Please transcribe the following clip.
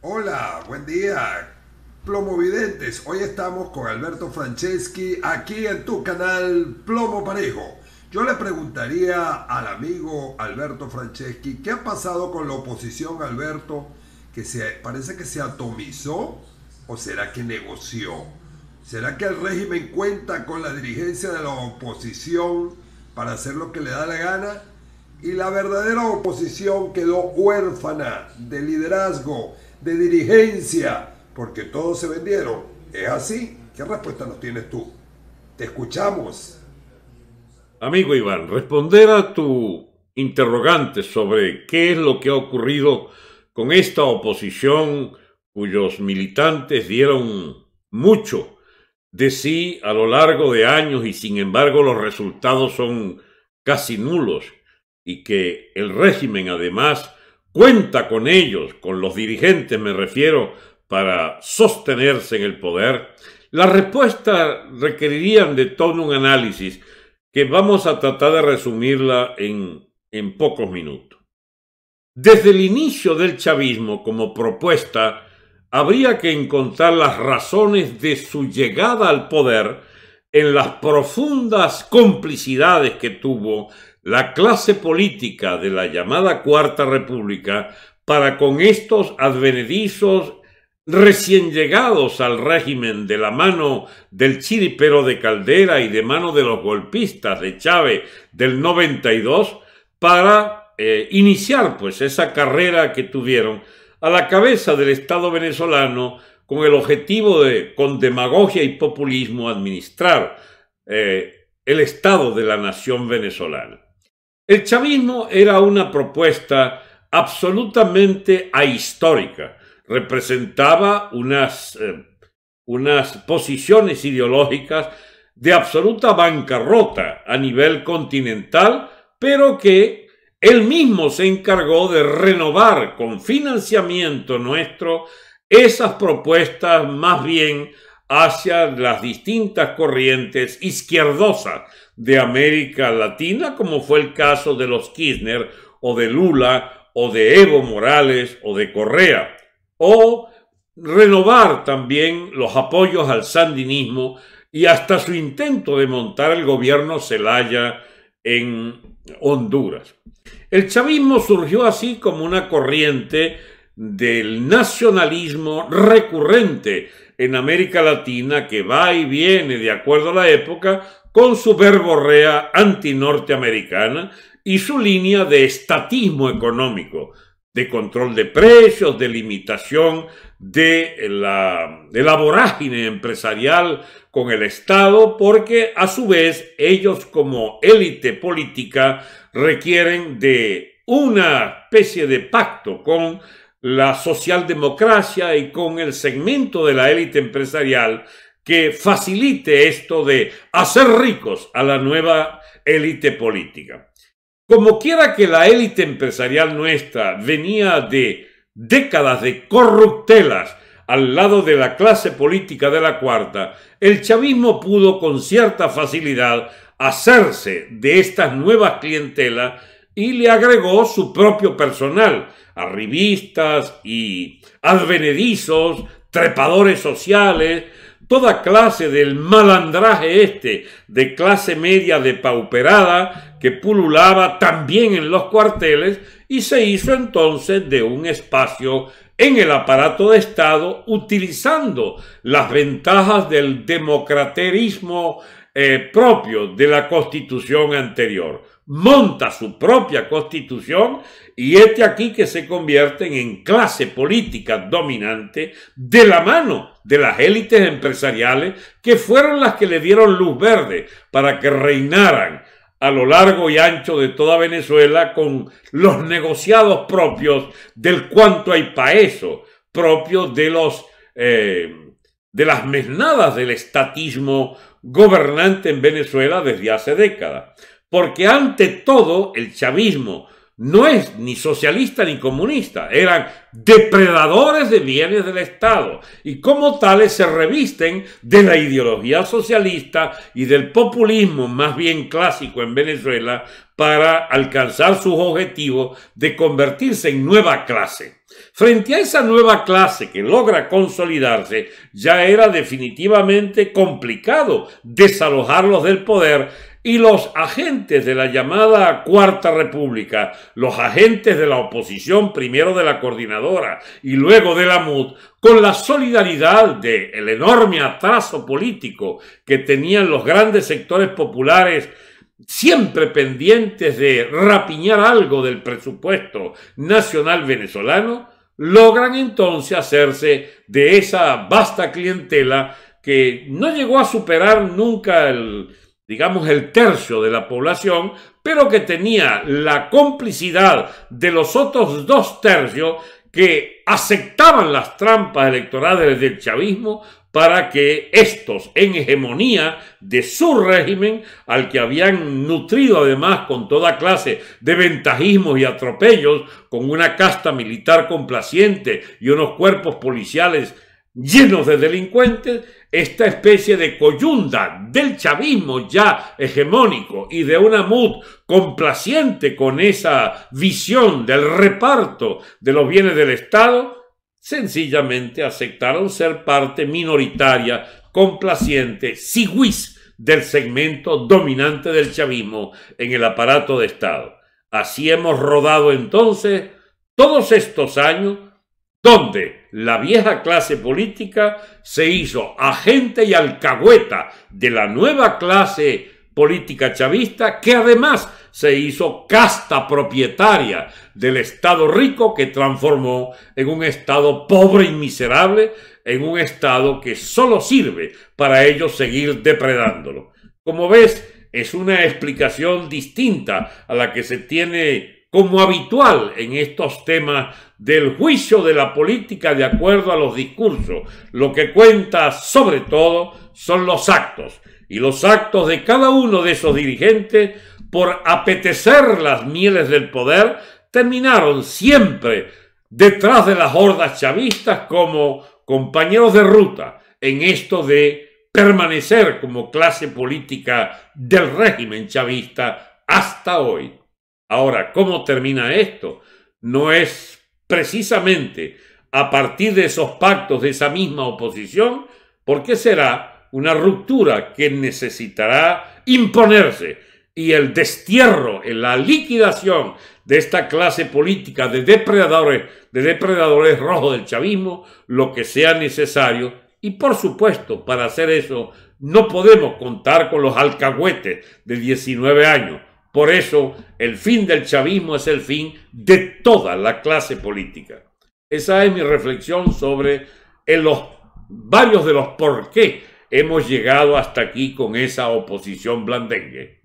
Hola, buen día. Plomo Videntes. hoy estamos con Alberto Franceschi aquí en tu canal Plomo Parejo. Yo le preguntaría al amigo Alberto Franceschi, ¿qué ha pasado con la oposición, Alberto? Que se, parece que se atomizó o será que negoció? ¿Será que el régimen cuenta con la dirigencia de la oposición para hacer lo que le da la gana? Y la verdadera oposición quedó huérfana de liderazgo de dirigencia, porque todos se vendieron. ¿Es así? ¿Qué respuesta nos tienes tú? Te escuchamos. Amigo Iván, responder a tu interrogante sobre qué es lo que ha ocurrido con esta oposición cuyos militantes dieron mucho de sí a lo largo de años y sin embargo los resultados son casi nulos y que el régimen además cuenta con ellos, con los dirigentes me refiero, para sostenerse en el poder, las respuestas requerirían de todo un análisis que vamos a tratar de resumirla en, en pocos minutos. Desde el inicio del chavismo como propuesta, habría que encontrar las razones de su llegada al poder en las profundas complicidades que tuvo la clase política de la llamada Cuarta República para con estos advenedizos recién llegados al régimen de la mano del chiripero de Caldera y de mano de los golpistas de Chávez del 92 para eh, iniciar pues esa carrera que tuvieron a la cabeza del Estado venezolano con el objetivo de, con demagogia y populismo, administrar eh, el Estado de la nación venezolana. El chavismo era una propuesta absolutamente ahistórica. Representaba unas, eh, unas posiciones ideológicas de absoluta bancarrota a nivel continental, pero que él mismo se encargó de renovar con financiamiento nuestro esas propuestas más bien hacia las distintas corrientes izquierdosas de América Latina, como fue el caso de los Kirchner o de Lula o de Evo Morales o de Correa, o renovar también los apoyos al sandinismo y hasta su intento de montar el gobierno Zelaya en Honduras. El chavismo surgió así como una corriente del nacionalismo recurrente en América Latina que va y viene de acuerdo a la época con su verborrea antinorteamericana y su línea de estatismo económico, de control de precios, de limitación de la, de vorágine empresarial con el Estado, porque a su vez ellos como élite política requieren de una especie de pacto con la socialdemocracia y con el segmento de la élite empresarial que facilite esto de hacer ricos a la nueva élite política. Como quiera que la élite empresarial nuestra venía de décadas de corruptelas al lado de la clase política de la cuarta, el chavismo pudo con cierta facilidad hacerse de estas nuevas clientelas y le agregó su propio personal, arribistas y advenedizos, trepadores sociales, toda clase del malandraje este de clase media depauperada que pululaba también en los cuarteles y se hizo entonces de un espacio en el aparato de Estado utilizando las ventajas del democraterismo eh, propio de la constitución anterior. Monta su propia constitución y este aquí que se convierte en clase política dominante de la mano de las élites empresariales que fueron las que le dieron luz verde para que reinaran a lo largo y ancho de toda Venezuela con los negociados propios del cuanto hay para eso, propios de los eh, de las mesnadas del estatismo gobernante en Venezuela desde hace décadas. Porque ante todo el chavismo no es ni socialista ni comunista, eran depredadores de bienes del Estado y como tales se revisten de la ideología socialista y del populismo más bien clásico en Venezuela para alcanzar sus objetivos de convertirse en nueva clase. Frente a esa nueva clase que logra consolidarse, ya era definitivamente complicado desalojarlos del poder y los agentes de la llamada Cuarta República, los agentes de la oposición, primero de la coordinadora y luego de la MUD, con la solidaridad del el enorme atraso político que tenían los grandes sectores populares siempre pendientes de rapiñar algo del presupuesto nacional venezolano, logran entonces hacerse de esa vasta clientela que no llegó a superar nunca el digamos, el tercio de la población, pero que tenía la complicidad de los otros dos tercios que aceptaban las trampas electorales del chavismo para que estos, en hegemonía de su régimen, al que habían nutrido además con toda clase de ventajismos y atropellos, con una casta militar complaciente y unos cuerpos policiales llenos de delincuentes, esta especie de coyunda del chavismo ya hegemónico y de una MUD complaciente con esa visión del reparto de los bienes del Estado, sencillamente aceptaron ser parte minoritaria, complaciente, siwis del segmento dominante del chavismo en el aparato de Estado. Así hemos rodado entonces todos estos años donde la vieja clase política se hizo agente y alcahueta de la nueva clase política chavista, que además se hizo casta propietaria del Estado rico que transformó en un Estado pobre y miserable, en un Estado que solo sirve para ellos seguir depredándolo. Como ves, es una explicación distinta a la que se tiene como habitual en estos temas del juicio de la política de acuerdo a los discursos. Lo que cuenta sobre todo son los actos y los actos de cada uno de esos dirigentes por apetecer las mieles del poder terminaron siempre detrás de las hordas chavistas como compañeros de ruta en esto de permanecer como clase política del régimen chavista hasta hoy. Ahora, ¿cómo termina esto? No es precisamente a partir de esos pactos de esa misma oposición, porque será una ruptura que necesitará imponerse y el destierro, la liquidación de esta clase política de depredadores, de depredadores rojos del chavismo, lo que sea necesario. Y por supuesto, para hacer eso, no podemos contar con los alcahuetes de 19 años por eso el fin del chavismo es el fin de toda la clase política. Esa es mi reflexión sobre los varios de los por qué hemos llegado hasta aquí con esa oposición blandengue.